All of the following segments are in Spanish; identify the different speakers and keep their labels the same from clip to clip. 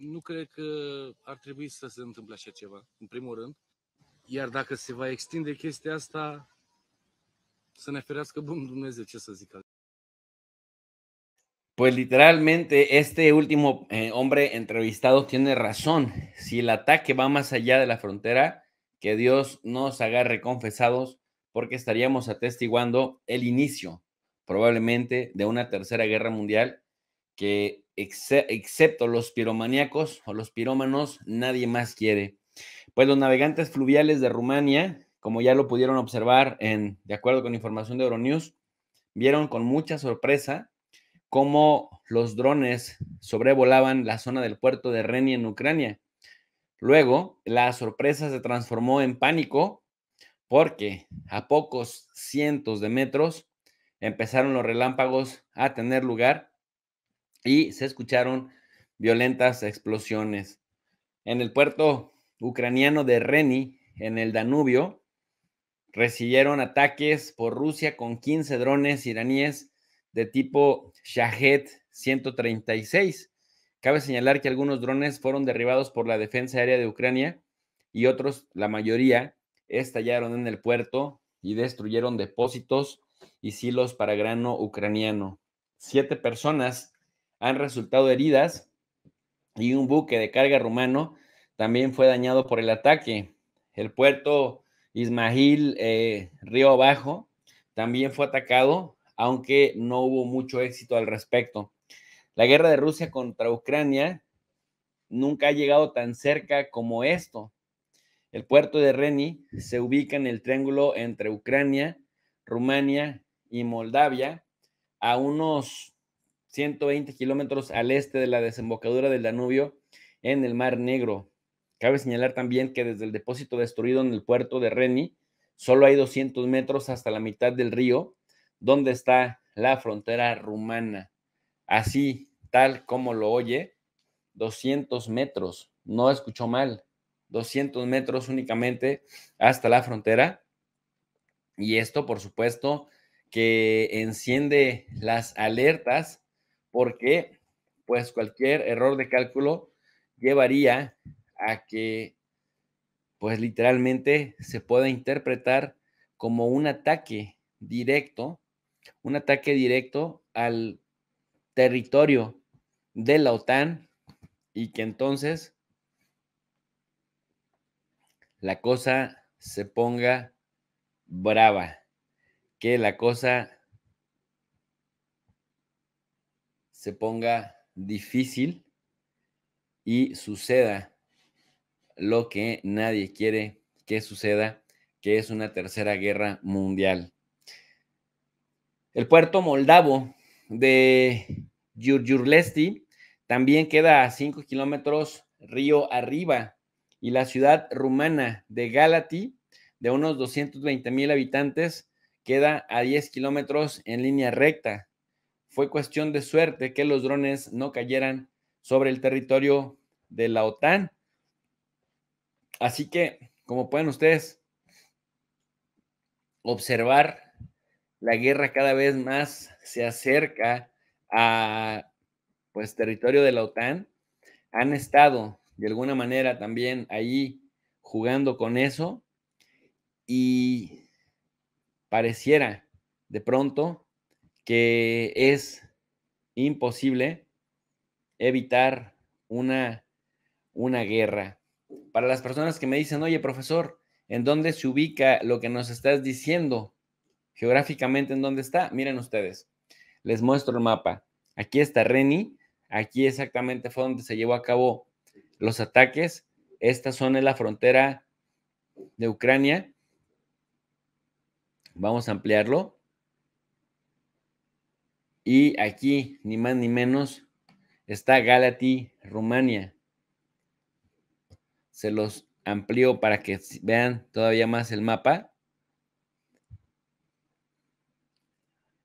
Speaker 1: No creo que ar trebui se întâmple așa ceva, se va extinde chestia asta, să ne ferească Dumnezeu, ce să zic. Pues literalmente este último eh, hombre entrevistado tiene razón. Si el ataque va más allá de la frontera, que Dios nos agarre confesados porque estaríamos atestiguando el inicio probablemente de una tercera guerra mundial que excepto los piromaníacos o los pirómanos, nadie más quiere. Pues los navegantes fluviales de Rumania, como ya lo pudieron observar en, de acuerdo con información de Euronews, vieron con mucha sorpresa cómo los drones sobrevolaban la zona del puerto de Reni en Ucrania. Luego, la sorpresa se transformó en pánico porque a pocos cientos de metros empezaron los relámpagos a tener lugar y se escucharon violentas explosiones. En el puerto ucraniano de Reni, en el Danubio, recibieron ataques por Rusia con 15 drones iraníes de tipo Shahed 136. Cabe señalar que algunos drones fueron derribados por la defensa aérea de Ucrania y otros, la mayoría, estallaron en el puerto y destruyeron depósitos y silos para grano ucraniano. Siete personas han resultado heridas y un buque de carga rumano también fue dañado por el ataque. El puerto Ismail eh, río abajo, también fue atacado, aunque no hubo mucho éxito al respecto. La guerra de Rusia contra Ucrania nunca ha llegado tan cerca como esto. El puerto de Reni se ubica en el triángulo entre Ucrania, Rumania y Moldavia, a unos 120 kilómetros al este de la desembocadura del Danubio en el Mar Negro. Cabe señalar también que desde el depósito destruido en el puerto de Reni, solo hay 200 metros hasta la mitad del río, donde está la frontera rumana. Así, tal como lo oye, 200 metros, no escuchó mal, 200 metros únicamente hasta la frontera. Y esto, por supuesto, que enciende las alertas porque pues cualquier error de cálculo llevaría a que pues literalmente se pueda interpretar como un ataque directo, un ataque directo al territorio de la OTAN y que entonces la cosa se ponga brava, que la cosa se ponga difícil y suceda lo que nadie quiere que suceda, que es una tercera guerra mundial. El puerto moldavo de Yurlesti también queda a 5 kilómetros río arriba y la ciudad rumana de Galati, de unos 220 mil habitantes, queda a 10 kilómetros en línea recta fue cuestión de suerte que los drones no cayeran sobre el territorio de la OTAN. Así que, como pueden ustedes observar, la guerra cada vez más se acerca a pues territorio de la OTAN. Han estado de alguna manera también ahí jugando con eso y pareciera de pronto que es imposible evitar una, una guerra. Para las personas que me dicen, oye, profesor, ¿en dónde se ubica lo que nos estás diciendo? Geográficamente, ¿en dónde está? Miren ustedes, les muestro el mapa. Aquí está Reni, aquí exactamente fue donde se llevó a cabo los ataques. Esta son es la frontera de Ucrania. Vamos a ampliarlo. Y aquí, ni más ni menos, está Galati, Rumania. Se los amplío para que vean todavía más el mapa.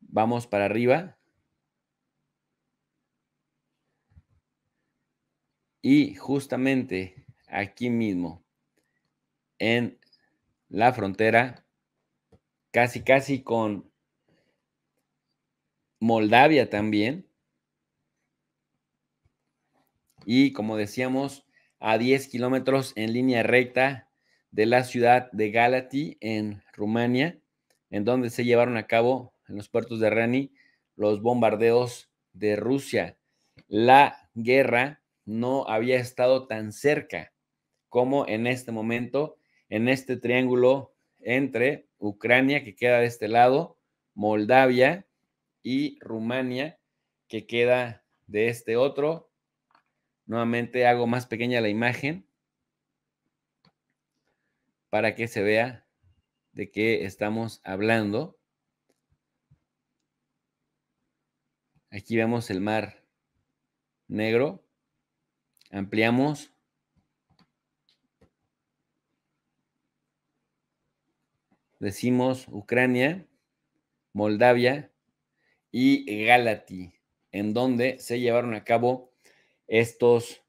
Speaker 1: Vamos para arriba. Y justamente aquí mismo, en la frontera, casi casi con Moldavia también. Y como decíamos, a 10 kilómetros en línea recta de la ciudad de Galati, en Rumania, en donde se llevaron a cabo en los puertos de Rani los bombardeos de Rusia. La guerra no había estado tan cerca como en este momento, en este triángulo entre Ucrania, que queda de este lado, Moldavia y Rumania, que queda de este otro. Nuevamente hago más pequeña la imagen para que se vea de qué estamos hablando. Aquí vemos el mar negro. Ampliamos. Decimos Ucrania, Moldavia, y Galati, en donde se llevaron a cabo estos,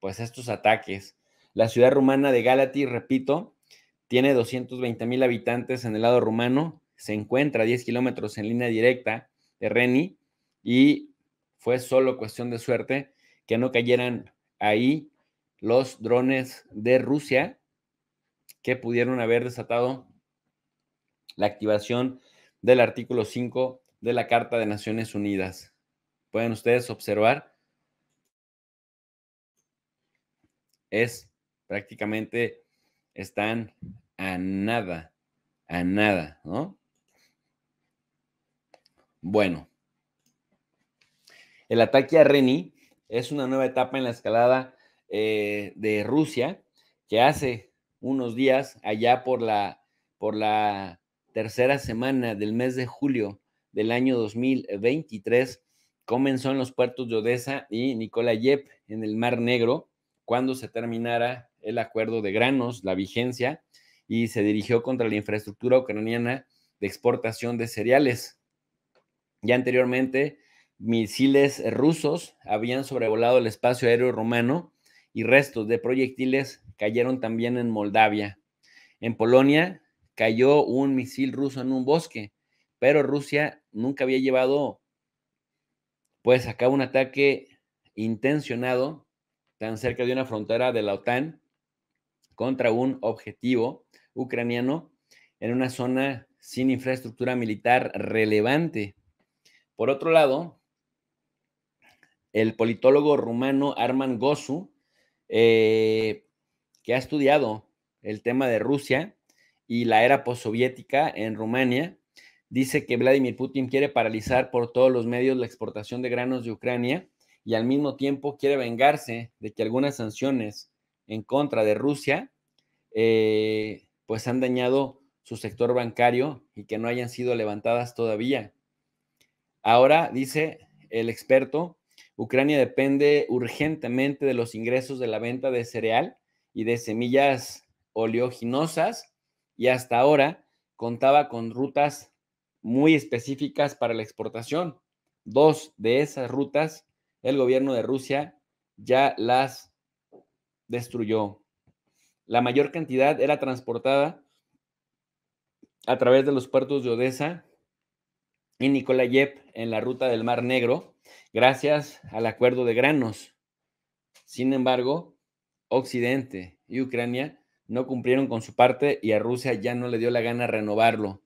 Speaker 1: pues estos ataques. La ciudad rumana de Galati, repito, tiene 220 mil habitantes en el lado rumano, se encuentra a 10 kilómetros en línea directa de Reni y fue solo cuestión de suerte que no cayeran ahí los drones de Rusia que pudieron haber desatado la activación del artículo 5 de la Carta de Naciones Unidas. Pueden ustedes observar. Es prácticamente están a nada, a nada, ¿no? Bueno, el ataque a Reni es una nueva etapa en la escalada eh, de Rusia que hace unos días, allá por la, por la tercera semana del mes de julio, del año 2023 comenzó en los puertos de Odessa y Nikolayev en el Mar Negro cuando se terminara el acuerdo de granos, la vigencia, y se dirigió contra la infraestructura ucraniana de exportación de cereales. Ya anteriormente, misiles rusos habían sobrevolado el espacio aéreo romano y restos de proyectiles cayeron también en Moldavia. En Polonia cayó un misil ruso en un bosque pero Rusia nunca había llevado pues a cabo un ataque intencionado tan cerca de una frontera de la OTAN contra un objetivo ucraniano en una zona sin infraestructura militar relevante. Por otro lado, el politólogo rumano Arman Gosu, eh, que ha estudiado el tema de Rusia y la era postsoviética en Rumania, dice que Vladimir Putin quiere paralizar por todos los medios la exportación de granos de Ucrania y al mismo tiempo quiere vengarse de que algunas sanciones en contra de Rusia eh, pues han dañado su sector bancario y que no hayan sido levantadas todavía. Ahora, dice el experto, Ucrania depende urgentemente de los ingresos de la venta de cereal y de semillas oleoginosas y hasta ahora contaba con rutas muy específicas para la exportación. Dos de esas rutas, el gobierno de Rusia ya las destruyó. La mayor cantidad era transportada a través de los puertos de Odessa y Nikolayev en la ruta del Mar Negro, gracias al acuerdo de granos. Sin embargo, Occidente y Ucrania no cumplieron con su parte y a Rusia ya no le dio la gana renovarlo.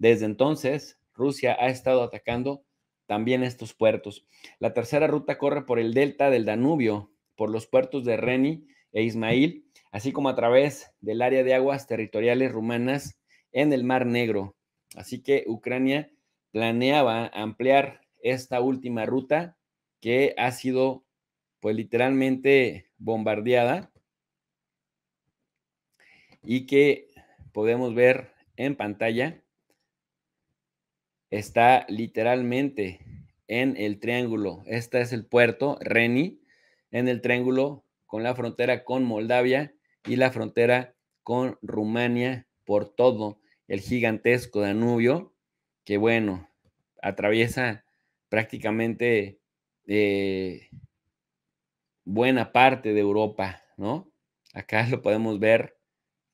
Speaker 1: Desde entonces, Rusia ha estado atacando también estos puertos. La tercera ruta corre por el delta del Danubio, por los puertos de Reni e Ismail, así como a través del área de aguas territoriales rumanas en el Mar Negro. Así que Ucrania planeaba ampliar esta última ruta que ha sido pues literalmente bombardeada y que podemos ver en pantalla está literalmente en el triángulo. Este es el puerto, Reni, en el triángulo con la frontera con Moldavia y la frontera con Rumania por todo el gigantesco Danubio, que bueno, atraviesa prácticamente eh, buena parte de Europa, ¿no? Acá lo podemos ver,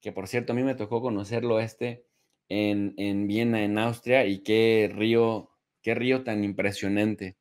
Speaker 1: que por cierto a mí me tocó conocerlo este en, en Viena, en Austria, y qué río, qué río tan impresionante.